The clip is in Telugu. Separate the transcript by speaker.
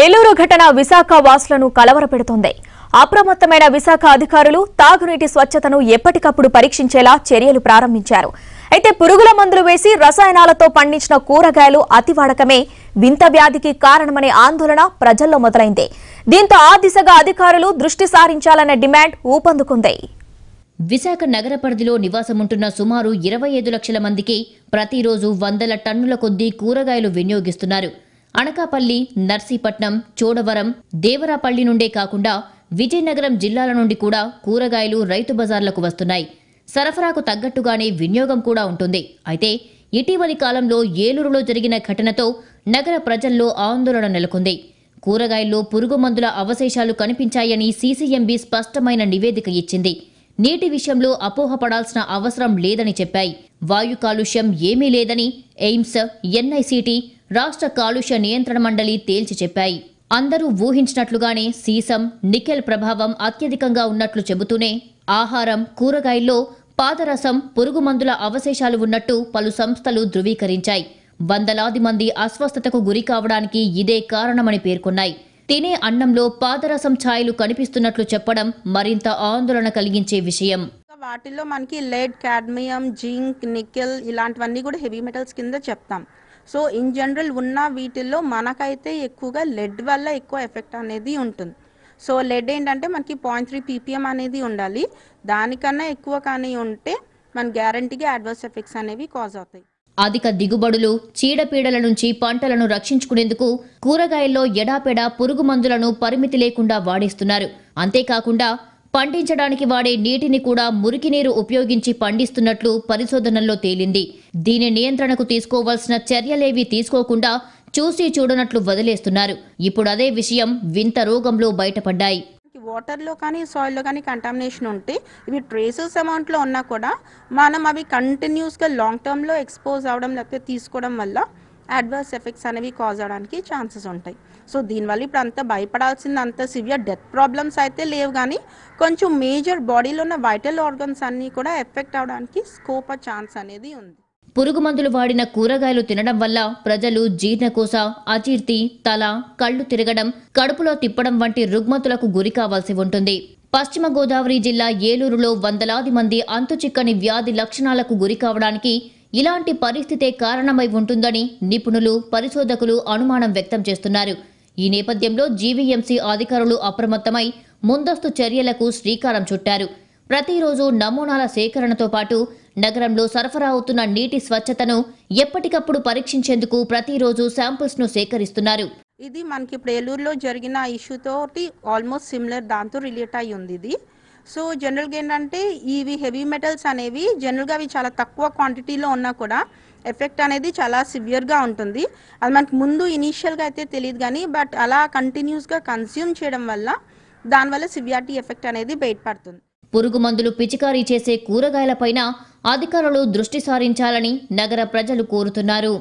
Speaker 1: ఏలూరు ఘటన విశాఖ వాసులను కలవరపెడుతోంది అప్రమత్తమైన విశాఖ అధికారులు తాగునీటి స్వచ్ఛతను ఎప్పటికప్పుడు పరీక్షించేలా చర్యలు ప్రారంభించారు అయితే పురుగుల మందులు వేసి రసాయనాలతో పండించిన కూరగాయలు అతివాడకమే వింత వ్యాధికి కారణమనే ఆందోళన ప్రజల్లో మొదలైంది దీంతో ఆ దిశగా అధికారులు దృష్టి సారించాలనే డిమాండ్ ఊపందుకుంది విశాఖ నగర పరిధిలో నివాసముంటున్న సుమారు ఇరవై ఐదు లక్షల మందికి ప్రతిరోజు వందల టన్నుల కొద్దీ కూరగాయలు వినియోగిస్తున్నారు అనకాపల్లి నర్సీపట్నం చోడవరం దేవరాపల్లి నుండే కాకుండా విజయనగరం జిల్లాల నుండి కూడా కూరగాయలు రైతు బజార్లకు వస్తున్నాయి సరఫరాకు తగ్గట్టుగానే వినియోగం కూడా ఉంటుంది అయితే ఇటీవలి కాలంలో ఏలూరులో జరిగిన ఘటనతో నగర ప్రజల్లో ఆందోళన నెలకొంది కూరగాయల్లో పురుగుమందుల అవశేషాలు కనిపించాయని సీసీఎంబీ స్పష్టమైన నివేదిక ఇచ్చింది నీటి విషయంలో అపోహపడాల్సిన అవసరం లేదని చెప్పాయి వాయు కాలుష్యం ఏమీ లేదని ఎయిమ్స్ ఎన్ఐసిటి రాష్ట్ర కాలుష్య నియంత్రణ మండలి తేల్చి చెప్పాయి అందరూ ఊహించినట్లుగానే సీసం నికెల్ ప్రభావం అత్యధికంగా ఉన్నట్లు చెబుతూనే ఆహారం కూరగాయల్లో పాదరసం పురుగుమందుల అవశేషాలు ఉన్నట్టు పలు సంస్థలు ధృవీకరించాయి వందలాది మంది అస్వస్థతకు గురి కావడానికి ఇదే కారణమని పేర్కొన్నాయి తినే అన్నంలో పాదరసం ఛాయలు కనిపిస్తున్నట్లు చెప్పడం మరింత ఆందోళన కలిగించే విషయం
Speaker 2: వాటిల్లో మనకి లెడ్ కాడ్మియం జింక్ నికెల్ ఇలాంటివన్నీ కూడా హెవీ మెటల్స్ కింద చెప్తాం సో ఇన్ జనరల్ ఉన్న వీటిల్లో మనకైతే ఎక్కువగా లెడ్ వల్ల ఎక్కువ ఎఫెక్ట్ అనేది ఉంటుంది సో లెడ్ ఏంటంటే మనకి పాయింట్ త్రీ పీపీఎం అనేది ఉండాలి దానికన్నా ఎక్కువ కానీ ఉంటే మన గ్యారంటీగా అడ్వర్స్ ఎఫెక్ట్స్ అనేవి కాజ్ అవుతాయి
Speaker 1: అధిక దిగుబడులు చీడపీడల నుంచి పంటలను రక్షించుకునేందుకు కూరగాయల్లో ఎడాపెడా పురుగు మందులను పరిమితి లేకుండా వాడిస్తున్నారు అంతేకాకుండా పండించడానికి వాడే నీటిని కూడా మురికి నీరు ఉపయోగించి పండిస్తున్నట్లు పరిశోధనల్లో తేలింది దీని నియంత్రణకు తీసుకోవాల్సిన చర్యలేవీ తీసుకోకుండా చూసి చూడనట్లు వదిలేస్తున్నారు ఇప్పుడు అదే విషయం వింత రోగంలో బయటపడ్డాయి
Speaker 2: వాటర్లో కానీ సాయిల్లో కానీ కంటామినేషన్ ఉంటే ఇవి ట్రేసెస్ అమౌంట్లో ఉన్నా కూడా మనం అవి కంటిన్యూస్గా లాంగ్ టర్మ్లో ఎక్స్పోజ్ అవ్వడం లేకపోతే తీసుకోవడం వల్ల అడ్వర్స్ ఎఫెక్ట్స్ అనేవి కాజ్ అవడానికి ఛాన్సెస్ ఉంటాయి సో దీనివల్ల ఇప్పుడు అంత భయపడాల్సింది అంత సివియర్ డెత్ ప్రాబ్లమ్స్ అయితే లేవు కానీ కొంచెం మేజర్ బాడీలో ఉన్న వైటల్ ఆర్గన్స్ అన్నీ కూడా ఎఫెక్ట్ అవడానికి స్కోప్ ఛాన్స్ అనేది ఉంది పురుగు
Speaker 1: మందులు వాడిన కూరగాయలు తినడం వల్ల ప్రజలు జీర్ణకోశ అజీర్తి తల కళ్ళు తిరగడం కడుపులో తిప్పడం వంటి రుగ్మతులకు గురి కావాల్సి ఉంటుంది పశ్చిమ గోదావరి జిల్లా ఏలూరులో వందలాది మంది అంతుచిక్కని వ్యాధి లక్షణాలకు గురి కావడానికి ఇలాంటి పరిస్థితే కారణమై ఉంటుందని నిపుణులు పరిశోధకులు అనుమానం వ్యక్తం చేస్తున్నారు ఈ నేపథ్యంలో జీవీఎంసీ అధికారులు అప్రమత్తమై ముందస్తు చర్యలకు శ్రీకారం చుట్టారు ప్రతిరోజు నమూనాల సేకరణతో పాటు నగరంలో సరఫరా అవుతున్న నీటి స్వచ్ఛతను ఎప్పటికప్పుడు పరీక్షించేందుకు ప్రతిరోజు శాంపుల్స్ను సేకరిస్తున్నారు
Speaker 2: ఇది మనకి ఇప్పుడు ఏలూరులో జరిగిన ఇష్యూతో ఆల్మోస్ట్ సిమిలర్ దాంతో రిలేట్ అయి ఉంది ఇది సో జనరల్గా ఏంటంటే ఇవి హెవీ మెటల్స్ అనేవి జనరల్గా అవి చాలా తక్కువ క్వాంటిటీలో ఉన్నా కూడా ఎఫెక్ట్ అనేది చాలా సివియర్గా ఉంటుంది అది మనకు ముందు ఇనీషియల్గా అయితే తెలియదు కానీ బట్ అలా కంటిన్యూస్గా కన్స్యూమ్ చేయడం వల్ల దానివల్ల సివియారిటీ ఎఫెక్ట్ అనేది బయటపడుతుంది పురుగు మందులు పిచికారీ చేసే
Speaker 1: కూరగాయలపైన
Speaker 2: అధికారులు దృష్టి సారించాలని
Speaker 1: నగర ప్రజలు కోరుతున్నారు